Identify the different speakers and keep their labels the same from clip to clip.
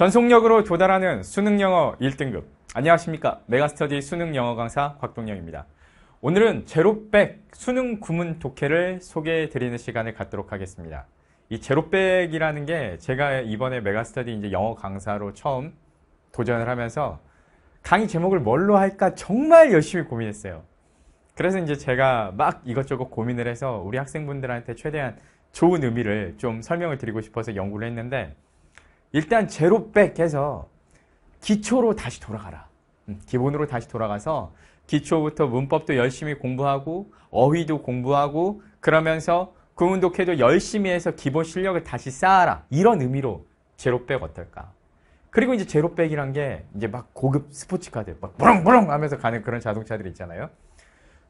Speaker 1: 전속력으로 도달하는 수능 영어 1등급. 안녕하십니까. 메가스터디 수능 영어 강사 곽동영입니다. 오늘은 제로백 수능 구문 독해를 소개해 드리는 시간을 갖도록 하겠습니다. 이 제로백이라는 게 제가 이번에 메가스터디 이제 영어 강사로 처음 도전을 하면서 강의 제목을 뭘로 할까 정말 열심히 고민했어요. 그래서 이제 제가 막 이것저것 고민을 해서 우리 학생분들한테 최대한 좋은 의미를 좀 설명을 드리고 싶어서 연구를 했는데 일단 제로백 해서 기초로 다시 돌아가라. 음, 기본으로 다시 돌아가서 기초부터 문법도 열심히 공부하고 어휘도 공부하고 그러면서 구운독해도 열심히 해서 기본 실력을 다시 쌓아라. 이런 의미로 제로백 어떨까? 그리고 이제 제로백이란 게 이제 막 고급 스포츠카들 막 무렁무렁 하면서 가는 그런 자동차들 있잖아요.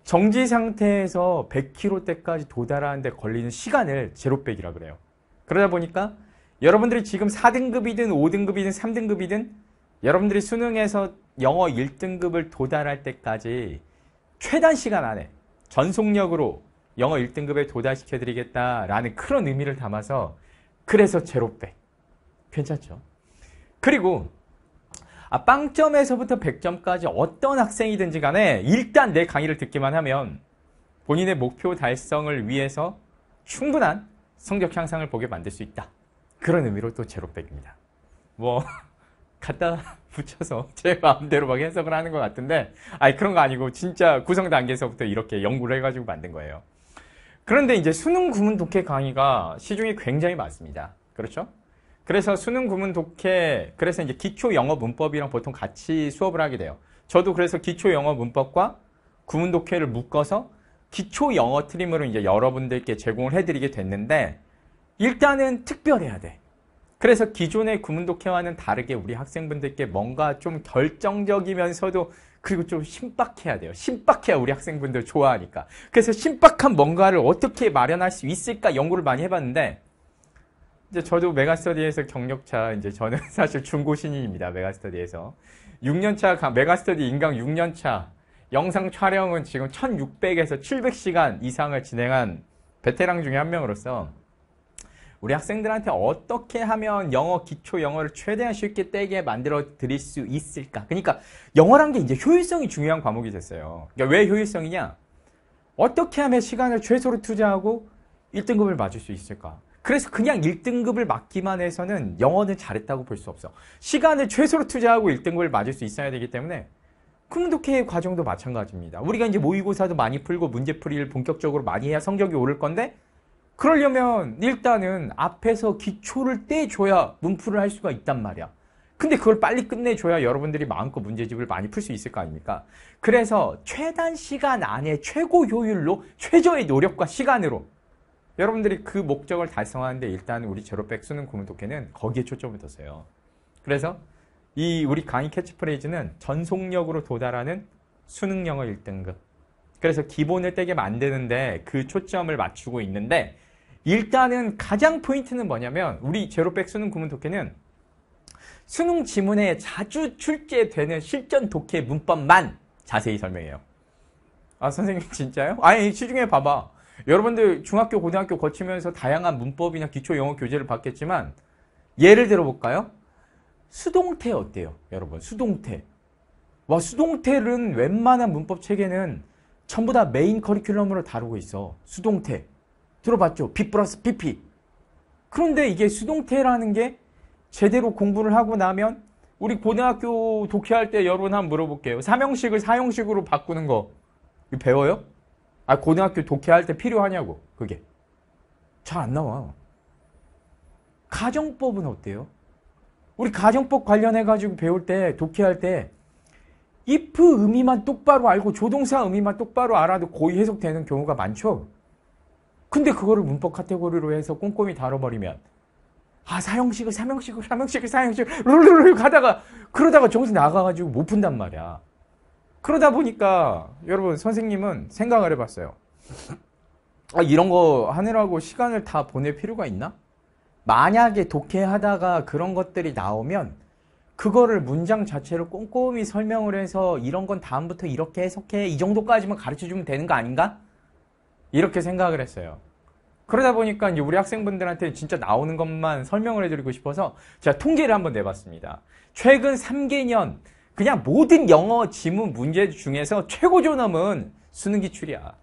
Speaker 1: 정지 상태에서 100km 대까지 도달하는데 걸리는 시간을 제로백이라 그래요. 그러다 보니까 여러분들이 지금 4등급이든 5등급이든 3등급이든 여러분들이 수능에서 영어 1등급을 도달할 때까지 최단 시간 안에 전속력으로 영어 1등급에 도달시켜드리겠다라는 그런 의미를 담아서 그래서 제로백 괜찮죠? 그리고 아, 0점에서부터 100점까지 어떤 학생이든지 간에 일단 내 강의를 듣기만 하면 본인의 목표 달성을 위해서 충분한 성적 향상을 보게 만들 수 있다. 그런 의미로 또 제로 백입니다. 뭐 갖다 붙여서 제 마음대로 막 해석을 하는 것 같은데 아니 그런 거 아니고 진짜 구성 단계에서부터 이렇게 연구를 해가지고 만든 거예요. 그런데 이제 수능 구문 독해 강의가 시중에 굉장히 많습니다. 그렇죠? 그래서 수능 구문 독해 그래서 이제 기초 영어 문법이랑 보통 같이 수업을 하게 돼요. 저도 그래서 기초 영어 문법과 구문 독해를 묶어서 기초 영어 트림으로 이제 여러분들께 제공을 해드리게 됐는데 일단은 특별해야 돼. 그래서 기존의 구문독해와는 다르게 우리 학생분들께 뭔가 좀 결정적이면서도 그리고 좀 신박해야 돼요. 신박해야 우리 학생분들 좋아하니까. 그래서 신박한 뭔가를 어떻게 마련할 수 있을까 연구를 많이 해봤는데 이제 저도 메가스터디에서 경력차 이제 저는 사실 중고 신인입니다. 메가스터디에서 6년차 메가스터디 인강 6년차 영상 촬영은 지금 1,600에서 700시간 이상을 진행한 베테랑 중에 한 명으로서 우리 학생들한테 어떻게 하면 영어 기초 영어를 최대한 쉽게 떼게 만들어 드릴 수 있을까? 그러니까 영어란 게 이제 효율성이 중요한 과목이 됐어요. 그러니까 왜 효율성이냐? 어떻게 하면 시간을 최소로 투자하고 1등급을 맞을 수 있을까? 그래서 그냥 1등급을 맞기만 해서는 영어는 잘했다고 볼 수 없어. 시간을 최소로 투자하고 1등급을 맞을 수 있어야 되기 때문에 k u 독해의 과정도 마찬가지입니다. 우리가 이제 모의고사도 많이 풀고 문제풀이를 본격적으로 많이 해야 성적이 오를 건데 그러려면 일단은 앞에서 기초를 떼줘야 문풀을 할 수가 있단 말이야. 근데 그걸 빨리 끝내줘야 여러분들이 마음껏 문제집을 많이 풀 수 있을 거 아닙니까? 그래서 최단 시간 안에 최고 효율로 최저의 노력과 시간으로 여러분들이 그 목적을 달성하는데 일단 우리 제로백 수는 고문독해는 거기에 초점을 뒀어요. 그래서 이 우리 강의 캐치프레이즈는 전속력으로 도달하는 수능 영어 1등급. 그래서 기본을 떼게 만드는데 그 초점을 맞추고 있는데 일단은 가장 포인트는 뭐냐면 우리 제로백 수능 구문 독해는 수능 지문에 자주 출제되는 실전 독해 문법만 자세히 설명해요. 아 선생님 진짜요? 아니 시중에 봐봐. 여러분들 중학교 고등학교 거치면서 다양한 문법이나 기초 영어 교재를 봤겠지만 예를 들어볼까요? 수동태 어때요? 여러분 수동태 와 수동태는 웬만한 문법 체계는 전부 다 메인 커리큘럼으로 다루고 있어 수동태 들어봤죠? B 플러스 BP. 그런데 이게 수동태라는 게 제대로 공부를 하고 나면 우리 고등학교 독해할 때 여러분 한번 물어볼게요. 3형식을4형식으로 바꾸는 거 배워요? 아 고등학교 독해할 때 필요하냐고 그게 잘 안 나와. 가정법은 어때요? 우리 가정법 관련해 가지고 배울 때 독해할 때 if 의미만 똑바로 알고 조동사 의미만 똑바로 알아도 고의 해석되는 경우가 많죠. 근데 그거를 문법 카테고리로 해서 꼼꼼히 다뤄버리면 아 사형식을 사형식을사형식을 사형식을 룰룰룰 가다가 그러다가 정신 나가가지고 못 푼단 말이야. 그러다 보니까 여러분 선생님은 생각을 해봤어요. 아 이런 거 하느라고 시간을 다 보낼 필요가 있나? 만약에 독해하다가 그런 것들이 나오면 그거를 문장 자체로 꼼꼼히 설명을 해서 이런 건 다음부터 이렇게 해석해 이 정도까지만 가르쳐주면 되는 거 아닌가? 이렇게 생각을 했어요. 그러다 보니까 우리 학생분들한테 진짜 나오는 것만 설명을 해드리고 싶어서 제가 통계를 한번 내봤습니다. 최근 3개년 그냥 모든 영어 지문 문제 중에서 최고 존엄은 수능 기출이야.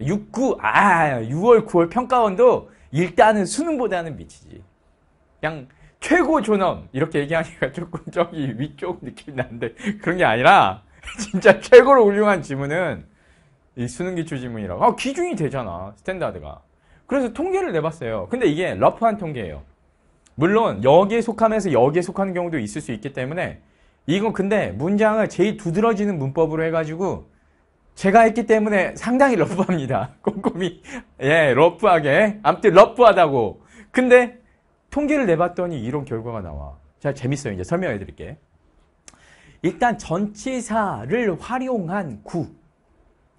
Speaker 1: 6, 9, 아, 6월, 9월 평가원도 일단은 수능보다는 미치지. 그냥 최고 존엄 이렇게 얘기하니까 조금 저기 위쪽 느낌이 나는데 그런 게 아니라 진짜 최고로 훌륭한 지문은 이 수능 기출 지문이라고. 아, 기준이 되잖아. 스탠다드가. 그래서 통계를 내봤어요. 근데 이게 러프한 통계예요. 물론 여기에 속하면서 여기에 속하는 경우도 있을 수 있기 때문에 이건 근데 문장을 제일 두드러지는 문법으로 해가지고 제가 했기 때문에 상당히 러프합니다. 꼼꼼히 예 러프하게 암튼 러프하다고 근데 통계를 내봤더니 이런 결과가 나와. 자 재밌어요. 이제 설명해 드릴게. 일단 전치사를 활용한 구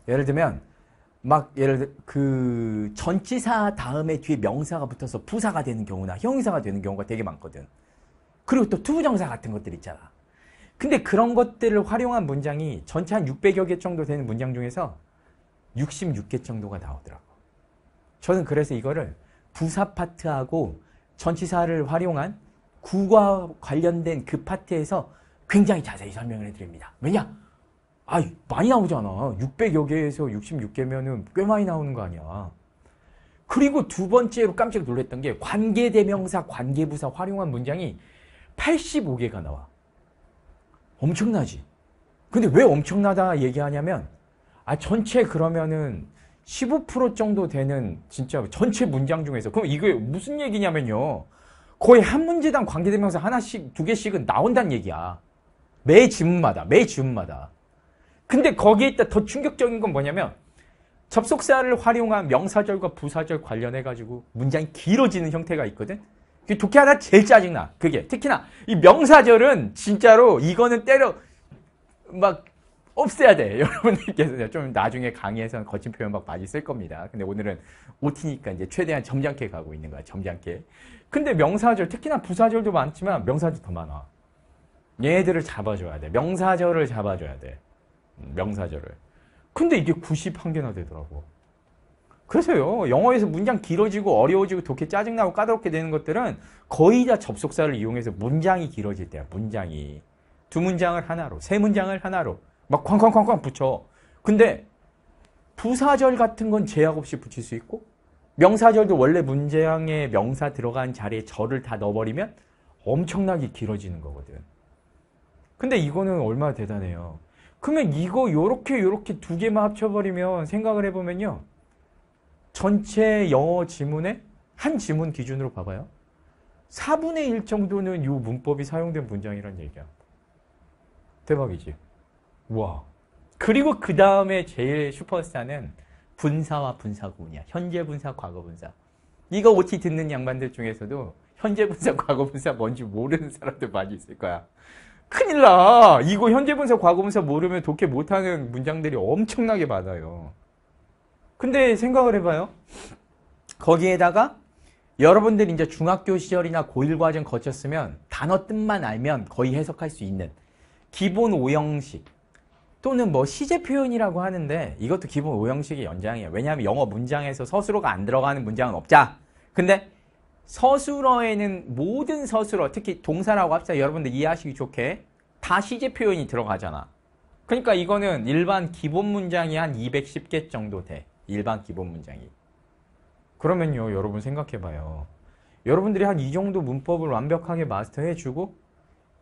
Speaker 1: 예를 들면 막 예를 그 전치사 다음에 뒤에 명사가 붙어서 부사가 되는 경우나 형사가 되는 경우가 되게 많거든. 그리고 또 투부정사 같은 것들 있잖아. 근데 그런 것들을 활용한 문장이 전체 한 600여 개 정도 되는 문장 중에서 66개 정도가 나오더라고. 저는 그래서 이거를 부사 파트하고 전치사를 활용한 구과 관련된 그 파트에서 굉장히 자세히 설명을 해드립니다. 왜냐? 아, 많이 나오잖아. 600여 개에서 66개면은 꽤 많이 나오는 거 아니야. 그리고 두 번째로 깜짝 놀랐던 게 관계대명사, 관계부사 활용한 문장이 85개가 나와. 엄청나지? 근데 왜 엄청나다 얘기하냐면, 아, 전체 그러면은 15% 정도 되는 진짜 전체 문장 중에서, 그럼 이게 무슨 얘기냐면요. 거의 한 문제당 관계대명사 하나씩, 두 개씩은 나온다는 얘기야. 매 지문마다, 매 지문마다. 근데 거기에 있다 더 충격적인 건 뭐냐면 접속사를 활용한 명사절과 부사절 관련해 가지고 문장이 길어지는 형태가 있거든. 그 독해 하나 제일 짜증나. 그게 특히나 이 명사절은 진짜로 이거는 때려 막 없애야 돼. 여러분들께서 좀 나중에 강의에서는 거친 표현 막 많이 쓸 겁니다. 근데 오늘은 오티니까 이제 최대한 점잖게 가고 있는 거야. 점잖게. 근데 명사절 특히나 부사절도 많지만 명사절 더 많아. 얘들을 잡아줘야 돼. 명사절을 잡아줘야 돼. 명사절을. 근데 이게 91개나 되더라고. 그래서요, 영어에서 문장 길어지고 어려워지고 독해 짜증나고 까다롭게 되는 것들은 거의 다 접속사를 이용해서 문장이 길어질 때야, 문장이. 두 문장을 하나로, 세 문장을 하나로 막 쾅쾅쾅쾅 붙여. 근데 부사절 같은 건 제약 없이 붙일 수 있고 명사절도 원래 문장에 명사 들어간 자리에 절을 다 넣어버리면 엄청나게 길어지는 거거든. 근데 이거는 얼마나 대단해요. 그러면 이거 요렇게 요렇게 두 개만 합쳐버리면 생각을 해보면요. 전체 영어 지문의 한 지문 기준으로 봐봐요. 4분의 1 정도는 이 문법이 사용된 문장이란 얘기야. 대박이지? 우 와. 그리고 그 다음에 제일 슈퍼스타는 분사와 분사구문이야. 현재 분사, 과거 분사. 이거 OT 듣는 양반들 중에서도 현재 분사, 과거 분사 뭔지 모르는 사람들 많이 있을 거야. 큰일 나. 이거 현재 분석 과거 분석 모르면 독해 못하는 문장들이 엄청나게 많아요. 근데 생각을 해봐요. 거기에다가 여러분들 이제 중학교 시절이나 고1 과정 거쳤으면 단어 뜻만 알면 거의 해석할 수 있는 기본 오형식 또는 뭐 시제 표현이라고 하는데 이것도 기본 오형식의 연장이에요. 왜냐하면 영어 문장에서 서술어가 안 들어가는 문장은 없자. 근데 서술어에는 모든 서술어, 특히 동사라고 합시다. 여러분들 이해하시기 좋게 다 시제 표현이 들어가잖아. 그러니까 이거는 일반 기본 문장이 한 210개 정도 돼. 일반 기본 문장이. 그러면요, 여러분 생각해봐요. 여러분들이 한 이 정도 문법을 완벽하게 마스터해주고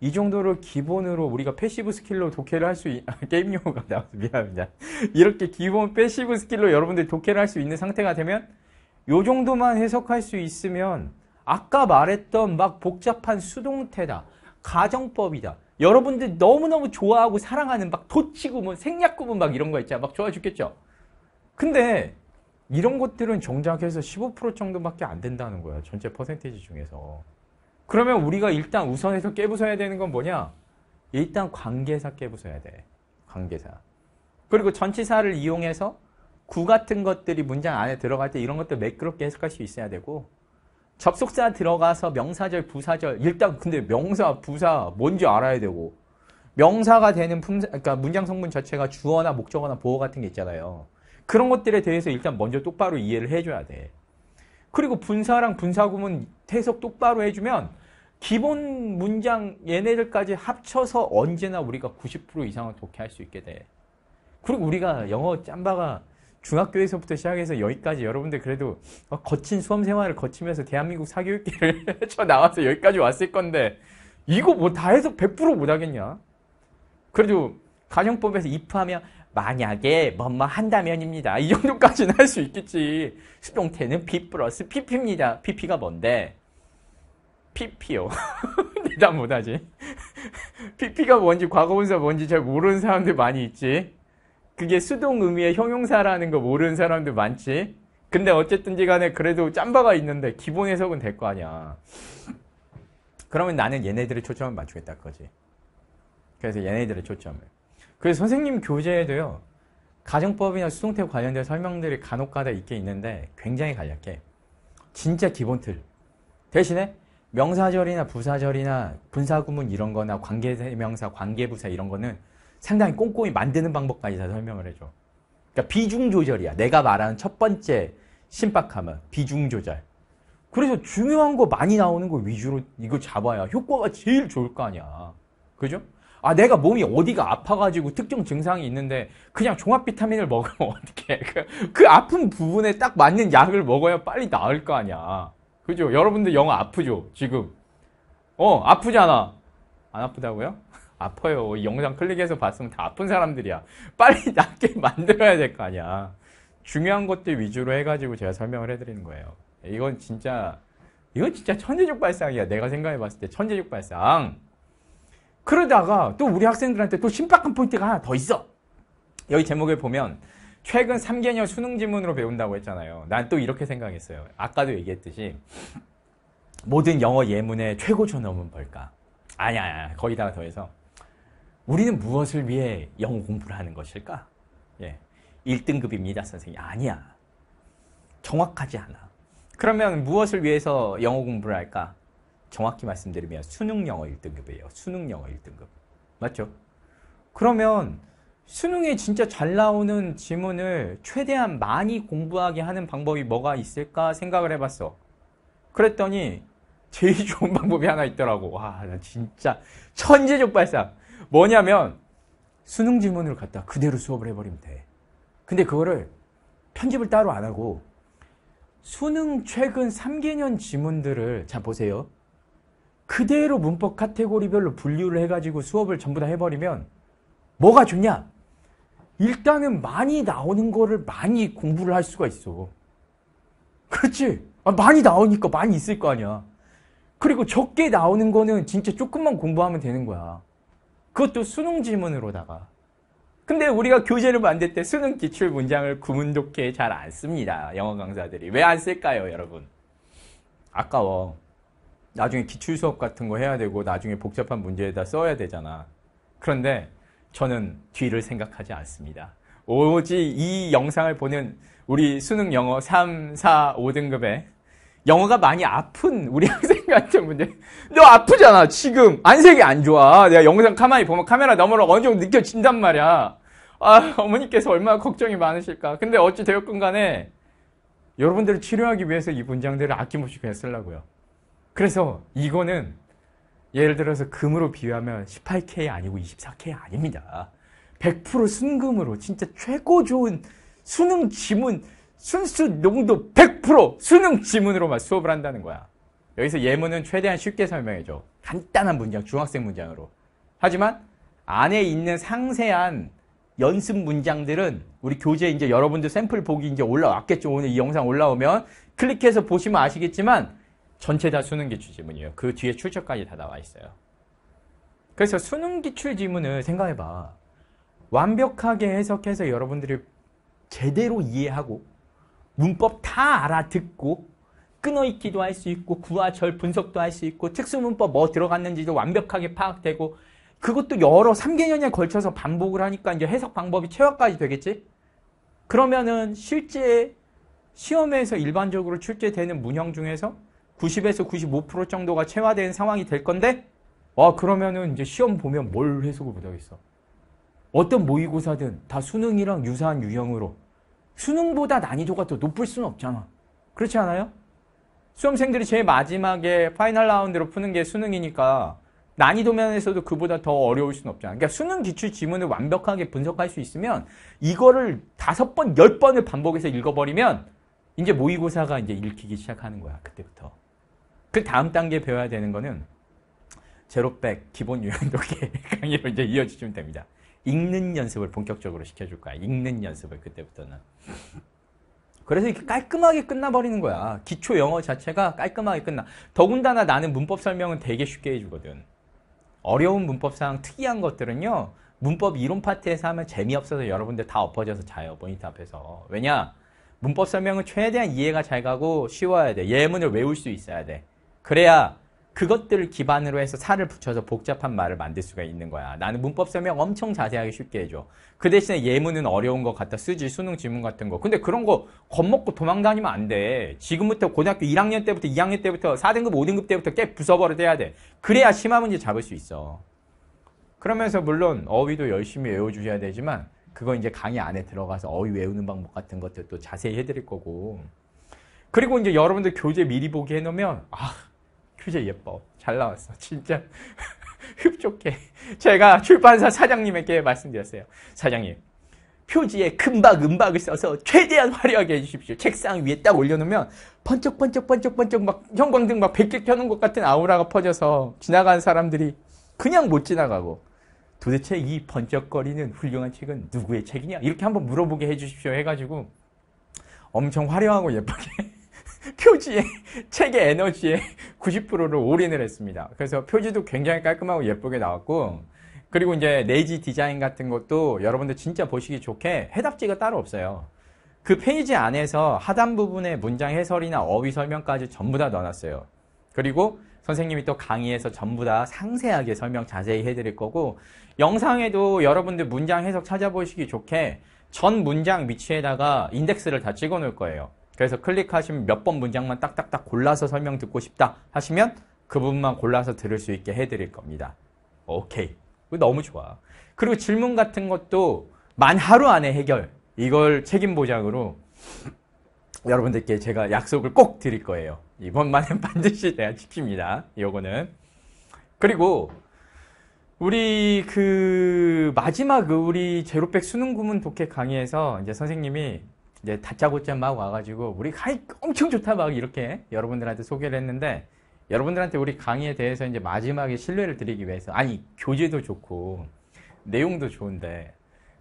Speaker 1: 이 정도를 기본으로 우리가 패시브 스킬로 독해를 할 수 있... 게임 용어가 나와서 미안합니다. 이렇게 기본 패시브 스킬로 여러분들이 독해를 할 수 있는 상태가 되면 요 정도만 해석할 수 있으면 아까 말했던 막 복잡한 수동태다. 가정법이다. 여러분들 너무너무 좋아하고 사랑하는 막 도치구문, 생략구문 막 이런 거 있잖아. 막 좋아 죽겠죠? 근데 이런 것들은 정작 해서 15% 정도밖에 안 된다는 거야. 전체 퍼센테이지 중에서. 그러면 우리가 일단 우선해서 깨부숴야 되는 건 뭐냐? 일단 관계사 깨부숴야 돼. 관계사. 그리고 전치사를 이용해서 구 같은 것들이 문장 안에 들어갈 때 이런 것들 매끄럽게 해석할 수 있어야 되고 접속사 들어가서 명사절, 부사절 일단 근데 명사, 부사 뭔지 알아야 되고 명사가 되는 품사, 그러니까 문장 성분 자체가 주어나 목적어나 보호 같은 게 있잖아요. 그런 것들에 대해서 일단 먼저 똑바로 이해를 해줘야 돼. 그리고 분사랑 분사구문 해석 똑바로 해주면 기본 문장 얘네들까지 합쳐서 언제나 우리가 90% 이상을 독해할 수 있게 돼. 그리고 우리가 영어 짬바가 중학교에서부터 시작해서 여기까지 여러분들 그래도 어, 거친 수험 생활을 거치면서 대한민국 사교육계를 쳐 나와서 여기까지 왔을 건데 이거 뭐 다 해서 100% 못하겠냐? 그래도 가정법에서 입하면 만약에 뭐 뭐 한다면입니다. 이 정도까지는 할 수 있겠지. 수동태는 B 플러스 PP입니다. PP가 뭔데? PP요. 대답 못하지. PP가 뭔지 과거분사 뭔지 잘 모르는 사람들 많이 있지. 그게 수동 의미의 형용사라는 거 모르는 사람도 많지. 근데 어쨌든지 간에 그래도 짬바가 있는데 기본 해석은 될 거 아니야. 그러면 나는 얘네들의 초점을 맞추겠다 그거지. 그래서 얘네들의 초점을. 그래서 선생님 교재에도요. 가정법이나 수동태 관련된 설명들이 간혹가다 있게 있는데 굉장히 간략해. 진짜 기본 틀. 대신에 명사절이나 부사절이나 분사구문 이런 거나 관계대명사, 관계부사 이런 거는 상당히 꼼꼼히 만드는 방법까지 다 설명을 해줘. 그러니까 비중 조절이야. 내가 말하는 첫 번째 심박함은 비중 조절. 그래서 중요한 거 많이 나오는 거 위주로 이거 잡아야 효과가 제일 좋을 거 아니야. 그죠? 아 내가 몸이 어디가 아파가지고 특정 증상이 있는데 그냥 종합 비타민을 먹으면 어떡해 그, 그 아픈 부분에 딱 맞는 약을 먹어야 빨리 나을 거 아니야. 그죠? 여러분들 영어 아프죠? 지금. 어, 아프잖아. 안 아프다고요? 아파요. 영상 클릭해서 봤으면 다 아픈 사람들이야. 빨리 낫게 만들어야 될 거 아니야. 중요한 것들 위주로 해가지고 제가 설명을 해드리는 거예요. 이건 진짜, 이건 진짜 천재적발상이야 내가 생각해봤을 때천재적발상 그러다가 또 우리 학생들한테 또심박한 포인트가 하나 더 있어. 여기 제목에 보면 최근 3개년 수능 지문으로 배운다고 했잖아요. 난 또 이렇게 생각했어요. 아까도 얘기했듯이 모든 영어 예문의 최고 존엄은 뭘까? 아니야, 아니야. 거기다가 더해서 우리는 무엇을 위해 영어 공부를 하는 것일까? 예. 1등급입니다, 선생님. 아니야. 정확하지 않아. 그러면 무엇을 위해서 영어 공부를 할까? 정확히 말씀드리면 수능 영어 1등급이에요. 수능 영어 1등급. 맞죠? 그러면 수능에 진짜 잘 나오는 지문을 최대한 많이 공부하게 하는 방법이 뭐가 있을까 생각을 해봤어. 그랬더니 제일 좋은 방법이 하나 있더라고. 와, 나 진짜 천재족 발상. 뭐냐면 수능 지문을 갖다 그대로 수업을 해버리면 돼. 근데 그거를 편집을 따로 안 하고 수능 최근 3개년 지문들을 자 보세요. 그대로 문법 카테고리별로 분류를 해가지고 수업을 전부 다 해버리면 뭐가 좋냐? 일단은 많이 나오는 거를 많이 공부를 할 수가 있어. 그렇지? 아, 많이 나오니까 많이 있을 거 아니야. 그리고 적게 나오는 거는 진짜 조금만 공부하면 되는 거야. 그것도 수능 지문으로다가. 근데 우리가 교재를 만들 때 수능 기출 문장을 구문독해 잘 안 씁니다. 영어 강사들이. 왜 안 쓸까요, 여러분? 아까워. 나중에 기출 수업 같은 거 해야 되고 나중에 복잡한 문제에다 써야 되잖아. 그런데 저는 뒤를 생각하지 않습니다. 오직 이 영상을 보는 우리 수능 영어 3, 4, 5등급의 영어가 많이 아픈 우리 학생 같은 분들 너 아프잖아 지금 안색이 안 좋아 내가 영상 가만히 보면 카메라 너머로 어느 정도 느껴진단 말이야 아 어머니께서 얼마나 걱정이 많으실까 근데 어찌 되었건 간에 여러분들을 치료하기 위해서 이 문장들을 아낌없이 그냥 쓰려고요 그래서 이거는 예를 들어서 금으로 비유하면 18K 아니고 24K 아닙니다 100% 순금으로 진짜 최고 좋은 수능 지문 순수 농도 100% 수능 지문으로만 수업을 한다는 거야. 여기서 예문은 최대한 쉽게 설명해줘. 간단한 문장, 중학생 문장으로. 하지만 안에 있는 상세한 연습 문장들은 우리 교재 이제 여러분들 샘플 보기 이제 올라왔겠죠. 오늘 이 영상 올라오면 클릭해서 보시면 아시겠지만 전체 다 수능 기출 지문이에요. 그 뒤에 출처까지 다 나와 있어요. 그래서 수능 기출 지문을 생각해봐. 완벽하게 해석해서 여러분들이 제대로 이해하고 문법 다 알아듣고 끊어있기도 할 수 있고 구화절 분석도 할 수 있고 특수문법 뭐 들어갔는지도 완벽하게 파악되고 그것도 여러 3개년에 걸쳐서 반복을 하니까 이제 해석 방법이 최화까지 되겠지? 그러면은 실제 시험에서 일반적으로 출제되는 문형 중에서 90에서 95% 정도가 체화된 상황이 될 건데 와 그러면은 이제 시험 보면 뭘 해석을 못하겠어 어떤 모의고사든 다 수능이랑 유사한 유형으로 수능보다 난이도가 더 높을 수는 없잖아. 그렇지 않아요? 수험생들이 제일 마지막에 파이널 라운드로 푸는 게 수능이니까 난이도 면에서도 그보다 더 어려울 수는 없잖아. 그러니까 수능 기출 지문을 완벽하게 분석할 수 있으면 이거를 다섯 번, 열 번을 반복해서 읽어버리면 이제 모의고사가 이제 읽히기 시작하는 거야. 그때부터. 그 다음 단계 배워야 되는 거는 제로백 기본 요연 독해 강의로 이제 이어지면 시 됩니다. 읽는 연습을 본격적으로 시켜줄 거야. 읽는 연습을 그때부터는. 그래서 이렇게 깔끔하게 끝나버리는 거야. 기초 영어 자체가 깔끔하게 끝나. 더군다나 나는 문법 설명은 되게 쉽게 해주거든. 어려운 문법상 특이한 것들은요. 문법 이론 파트에서 하면 재미없어서 여러분들 다 엎어져서 자요. 모니터 앞에서. 왜냐? 문법 설명은 최대한 이해가 잘 가고 쉬워야 돼. 예문을 외울 수 있어야 돼. 그래야 그것들을 기반으로 해서 살을 붙여서 복잡한 말을 만들 수가 있는 거야. 나는 문법 설명 엄청 자세하게 쉽게 해줘. 그 대신에 예문은 어려운 것 같다. 쓰지, 수능 지문 같은 거. 근데 그런 거 겁먹고 도망다니면 안 돼. 지금부터 고등학교 1학년 때부터 2학년 때부터 4등급, 5등급 때부터 깨 부숴버려야 돼. 그래야 심화 문제 잡을 수 있어. 그러면서 물론 어휘도 열심히 외워주셔야 되지만 그거 이제 강의 안에 들어가서 어휘 외우는 방법 같은 것들또 자세히 해드릴 거고. 그리고 이제 여러분들 교재 미리 보기 해놓으면 아 주제 예뻐. 잘 나왔어. 진짜 흡족해. 제가 출판사 사장님에게 말씀드렸어요. 사장님, 표지에 금박 은박을 써서 최대한 화려하게 해주십시오. 책상 위에 딱 올려놓으면 번쩍번쩍 번쩍번쩍 막 형광등 막 100개 켜놓은 것 같은 아우라가 퍼져서 지나가는 사람들이 그냥 못 지나가고 도대체 이 번쩍거리는 훌륭한 책은 누구의 책이냐? 이렇게 한번 물어보게 해주십시오 해가지고 엄청 화려하고 예쁘게 표지에 책의 에너지의 90%를 올인을 했습니다. 그래서 표지도 굉장히 깔끔하고 예쁘게 나왔고 그리고 이제 내지 디자인 같은 것도 여러분들 진짜 보시기 좋게 해답지가 따로 없어요. 그 페이지 안에서 하단 부분에 문장 해설이나 어휘 설명까지 전부 다 넣어놨어요. 그리고 선생님이 또 강의에서 전부 다 상세하게 설명 자세히 해드릴 거고 영상에도 여러분들 문장 해석 찾아보시기 좋게 전 문장 위치에다가 인덱스를 다 찍어 놓을 거예요. 그래서 클릭하시면 몇 번 문장만 딱딱딱 골라서 설명 듣고 싶다 하시면 그 부분만 골라서 들을 수 있게 해드릴 겁니다. 오케이. 너무 좋아. 그리고 질문 같은 것도 만 하루 안에 해결. 이걸 책임 보장으로 여러분들께 제가 약속을 꼭 드릴 거예요. 이번만은 반드시 내가 지킵니다. 이거는 그리고 우리 그 마지막 우리 제로백 수능 구문 독해 강의에서 이제 선생님이 이제 다짜고짜 막 와가지고 우리 강의 엄청 좋다 막 이렇게 여러분들한테 소개를 했는데 여러분들한테 우리 강의에 대해서 이제 마지막에 신뢰를 드리기 위해서 아니 교재도 좋고 내용도 좋은데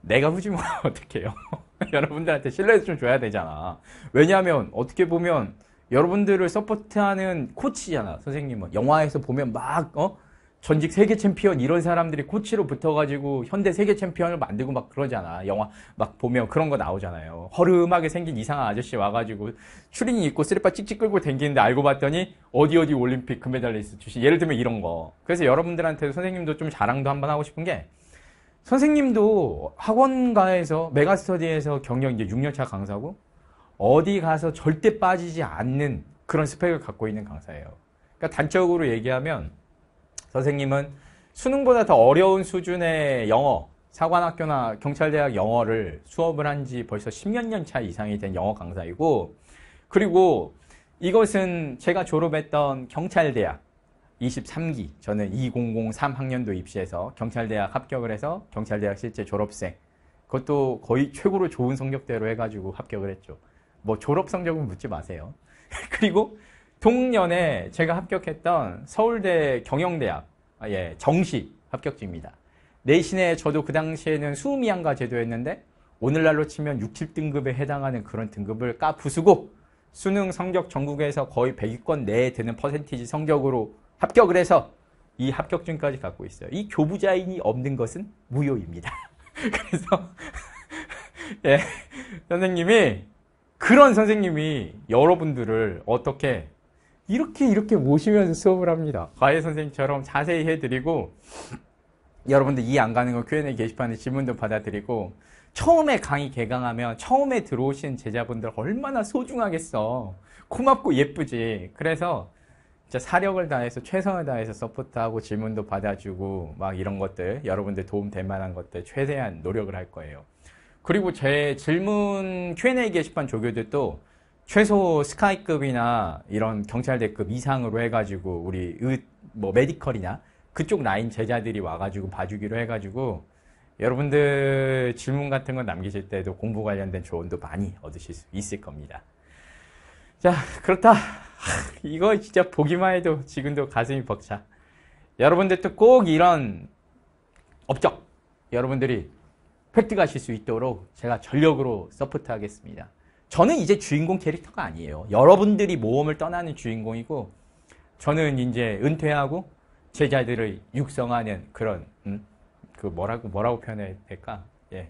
Speaker 1: 내가 후지면 뭐 어떡해요 여러분들한테 신뢰를 좀 줘야 되잖아 왜냐하면 어떻게 보면 여러분들을 서포트하는 코치잖아 선생님은 영화에서 보면 막 어? 전직 세계 챔피언 이런 사람들이 코치로 붙어가지고 현대 세계 챔피언을 만들고 막 그러잖아. 영화 막 보면 그런 거 나오잖아요. 허름하게 생긴 이상한 아저씨 와가지고 추리이 입고 쓰리빠 찍찍 끌고 댕기는데 알고 봤더니 어디 어디 올림픽 금메달리스트 출신. 예를 들면 이런 거. 그래서 여러분들한테 도 선생님도 좀 자랑도 한번 하고 싶은 게 선생님도 학원가에서 메가스터디에서 경력 이제 6년차 강사고 어디 가서 절대 빠지지 않는 그런 스펙을 갖고 있는 강사예요. 그러니까 단적으로 얘기하면 선생님은 수능보다 더 어려운 수준의 영어, 사관학교나 경찰대학 영어를 수업을 한 지 벌써 10년 년차 이상이 된 영어 강사이고, 그리고 이것은 제가 졸업했던 경찰대학 23기, 저는 2003 학년도 입시에서 경찰대학 합격을 해서 경찰대학 실제 졸업생, 그것도 거의 최고로 좋은 성적대로 해가지고 합격을 했죠. 뭐 졸업 성적은 묻지 마세요. 그리고 동년에 제가 합격했던 서울대 경영대학 아, 예, 정시 합격지입니다. 내신에 저도 그 당시에는 수미양과 제도였는데 오늘날로 치면 6, 7등급에 해당하는 그런 등급을 까 부수고 수능 성적 전국에서 거의 100위권 내에 드는 퍼센티지 성적으로 합격을 해서 이 합격증까지 갖고 있어요. 이 교부자인이 없는 것은 무효입니다. 그래서 예, 선생님이 그런 선생님이 여러분들을 어떻게 이렇게 이렇게 모시면서 수업을 합니다. 과외 선생님처럼 자세히 해드리고 여러분들 이해 안 가는 거 Q&A 게시판에 질문도 받아드리고 처음에 강의 개강하면 처음에 들어오신 제자분들 얼마나 소중하겠어. 고맙고 예쁘지. 그래서 진짜 사력을 다해서 최선을 다해서 서포트하고 질문도 받아주고 막 이런 것들 여러분들 도움 될 만한 것들 최대한 노력을 할 거예요. 그리고 제 질문 Q&A 게시판 조교들도 최소 스카이급이나 이런 경찰대급 이상으로 해가지고 우리 의, 뭐 메디컬이나 그쪽 라인 제자들이 와가지고 봐주기로 해가지고 여러분들 질문 같은 거 남기실 때도 공부 관련된 조언도 많이 얻으실 수 있을 겁니다. 자, 그렇다. 이거 진짜 보기만 해도 지금도 가슴이 벅차. 여러분들도 꼭 이런 업적 여러분들이 획득하실 수 있도록 제가 전력으로 서포트하겠습니다. 저는 이제 주인공 캐릭터가 아니에요. 여러분들이 모험을 떠나는 주인공이고 저는 이제 은퇴하고 제자들을 육성하는 그런 음? 그 뭐라고 뭐라고 표현해야 될까? 예.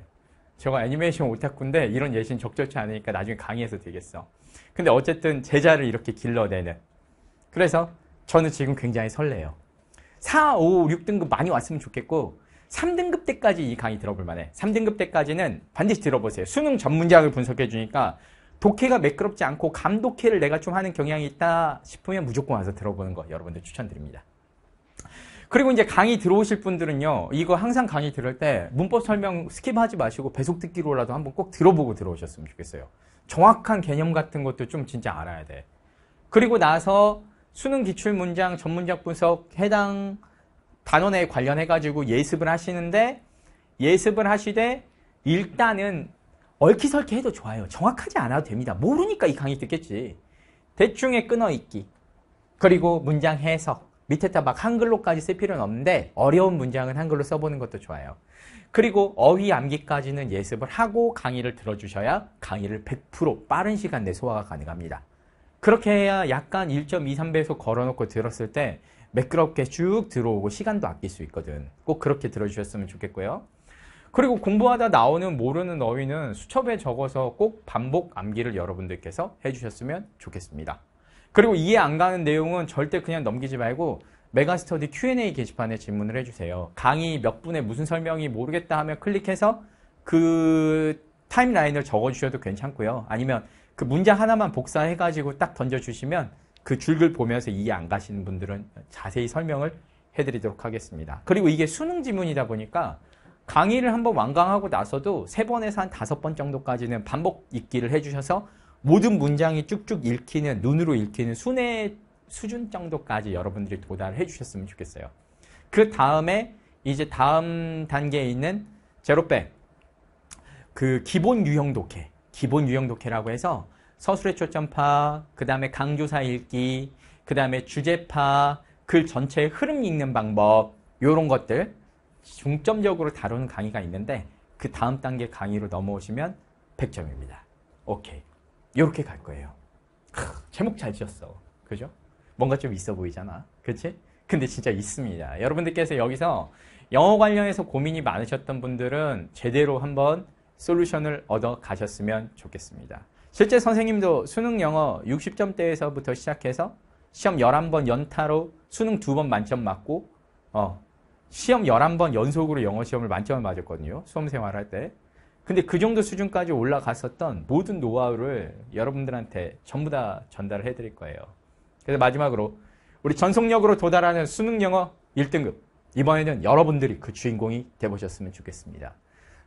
Speaker 1: 제가 애니메이션 오타쿠인데 이런 예시는 적절치 않으니까 나중에 강의해서 되겠어. 근데 어쨌든 제자를 이렇게 길러내는. 그래서 저는 지금 굉장히 설레요. 4, 5, 6등급 많이 왔으면 좋겠고 3등급 때까지 이 강의 들어볼 만해. 3등급 때까지는 반드시 들어보세요. 수능 전문장을 분석해 주니까 독해가 매끄럽지 않고 감독해를 내가 좀 하는 경향이 있다 싶으면 무조건 와서 들어보는 거 여러분들 추천드립니다. 그리고 이제 강의 들어오실 분들은요, 이거 항상 강의 들을 때 문법 설명 스킵하지 마시고 배속 듣기로라도 한번 꼭 들어보고 들어오셨으면 좋겠어요. 정확한 개념 같은 것도 좀 진짜 알아야 돼. 그리고 나서 수능 기출 문장, 전문적 분석, 해당 단원에 관련해가지고 예습을 하시는데, 예습을 하시되, 일단은 얼키설키 해도 좋아요. 정확하지 않아도 됩니다. 모르니까 이 강의 듣겠지. 대충의 끊어있기. 그리고 문장 해석. 밑에다 막 한글로까지 쓸 필요는 없는데 어려운 문장은 한글로 써보는 것도 좋아요. 그리고 어휘 암기까지는 예습을 하고 강의를 들어주셔야 강의를 100% 빠른 시간 내 소화가 가능합니다. 그렇게 해야 약간 1.23배속 걸어놓고 들었을 때 매끄럽게 쭉 들어오고 시간도 아낄 수 있거든. 꼭 그렇게 들어주셨으면 좋겠고요. 그리고 공부하다 나오는 모르는 어휘는 수첩에 적어서 꼭 반복 암기를 여러분들께서 해주셨으면 좋겠습니다. 그리고 이해 안 가는 내용은 절대 그냥 넘기지 말고 메가스터디 Q&A 게시판에 질문을 해주세요. 강의 몇 분에 무슨 설명이 모르겠다 하면 클릭해서 그 타임라인을 적어주셔도 괜찮고요. 아니면 그 문제 하나만 복사해가지고 딱 던져주시면 그 줄글 보면서 이해 안 가시는 분들은 자세히 설명을 해드리도록 하겠습니다. 그리고 이게 수능 지문이다 보니까 강의를 한번 완강하고 나서도 세 번에서 한 다섯 번 정도까지는 반복 읽기를 해주셔서 모든 문장이 쭉쭉 읽히는 눈으로 읽히는 순의 수준 정도까지 여러분들이 도달해 주셨으면 좋겠어요. 그 다음에 이제 다음 단계에 있는 제로백 그 기본 유형 독해 기본 유형 독해라고 해서 서술의 초점파 그 다음에 강조사 읽기 그 다음에 주제파 글 전체의 흐름 읽는 방법 요런 것들 중점적으로 다루는 강의가 있는데 그 다음 단계 강의로 넘어오시면 100점입니다. 오케이. 이렇게 갈 거예요. 크, 제목 잘 지었어. 그죠? 뭔가 좀 있어 보이잖아. 그치? 근데 진짜 있습니다. 여러분들께서 여기서 영어 관련해서 고민이 많으셨던 분들은 제대로 한번 솔루션을 얻어 가셨으면 좋겠습니다. 실제 선생님도 수능 영어 60점대에서부터 시작해서 시험 11번 연타로 수능 2번 만점 맞고 어, 시험 11번 연속으로 영어 시험을 만점을 맞았거든요. 수험 생활할 때. 근데 그 정도 수준까지 올라갔었던 모든 노하우를 여러분들한테 전부 다 전달을 해드릴 거예요. 그래서 마지막으로 우리 전속력으로 도달하는 수능 영어 1등급. 이번에는 여러분들이 그 주인공이 되보셨으면 좋겠습니다.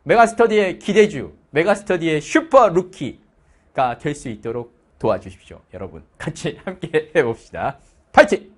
Speaker 1: 메가스터디의 기대주, 메가스터디의 슈퍼 루키가 될 수 있도록 도와주십시오. 여러분, 같이 함께 해봅시다. 파이팅!